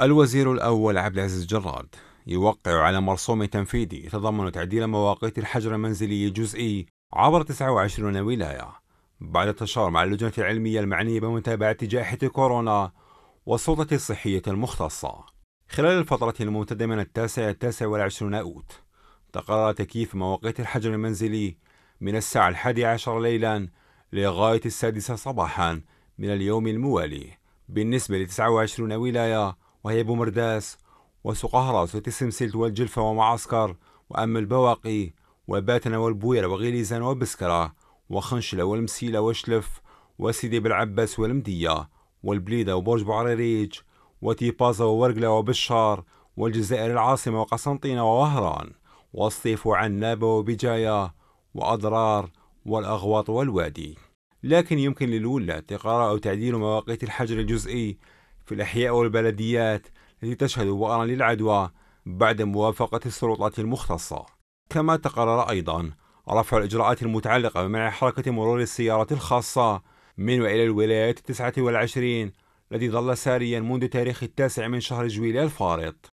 الوزير الأول عبد العزيز جراد يوقع على مرسوم تنفيذي يتضمن تعديل مواقيت الحجر المنزلي الجزئي عبر 29 ولاية بعد التشاور مع اللجنة العلمية المعنية بمتابعة جائحة كورونا والسلطة الصحية المختصة خلال الفترة الممتدة من التاسع التاسع والعشرون أوت تقرر تكييف مواقيت الحجر المنزلي من الساعة الحادية عشر ليلا لغاية السادسة صباحا من اليوم الموالي بالنسبة ل 29 ولاية وهي بومرداس وسقهرس وتسمسلت والجلفة ومعسكر وأم البواقي وباتنا والبويرة وغليزان وبسكرة وخنشلة والمسيلة وشلف وسيدي بالعباس والمدية والبليدة وبرج بعريريج وتيبازا وورقلة وبشار والجزائر العاصمة وقسنطينة ووهران والصيف وعنابة وبجاية وأضرار والأغواط والوادي لكن يمكن للولاة تقرأ أو تعديل مواقيت الحجر الجزئي في الأحياء والبلديات التي تشهد بؤرا للعدوى بعد موافقة السلطات المختصة كما تقرر أيضا رفع الإجراءات المتعلقة بمنع حركة مرور السيارات الخاصة من وإلى الولايات التسعة والعشرين الذي ظل ساريا منذ تاريخ التاسع من شهر جويلية الفارط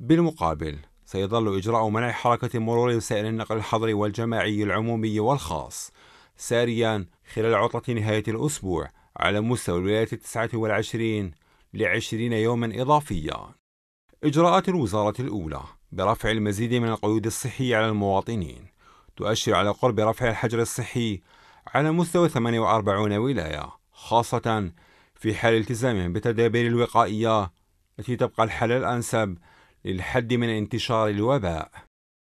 بالمقابل سيظل إجراء منع حركة مرور وسائل النقل الحضري والجماعي العمومي والخاص ساريا خلال عطلة نهاية الأسبوع على مستوى الولايات التسعة والعشرين لعشرين يوما إضافيا إجراءات الوزارة الأولى برفع المزيد من القيود الصحية على المواطنين تؤشر على قرب رفع الحجر الصحي على مستوى 48 ولاية خاصة في حال التزامهم بالتدابير الوقائية التي تبقى الحل الأنسب للحد من انتشار الوباء